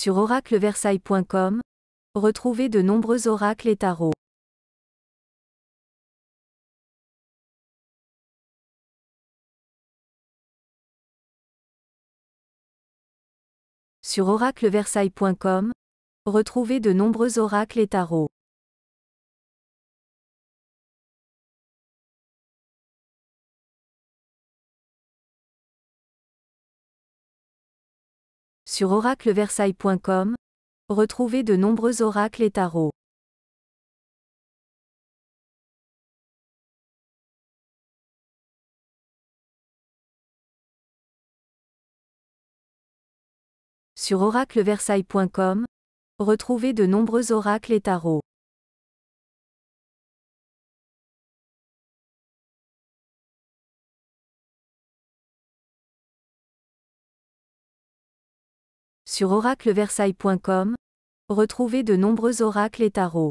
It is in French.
sur oracleversailles.com, retrouvez de nombreux oracles et tarots. Sur oracleversailles.com, retrouvez de nombreux oracles et tarots. sur oracleversailles.com, retrouvez de nombreux oracles et tarots. Sur oracleversailles.com, retrouvez de nombreux oracles et tarots. Sur oracleversailles.com, retrouvez de nombreux oracles et tarots.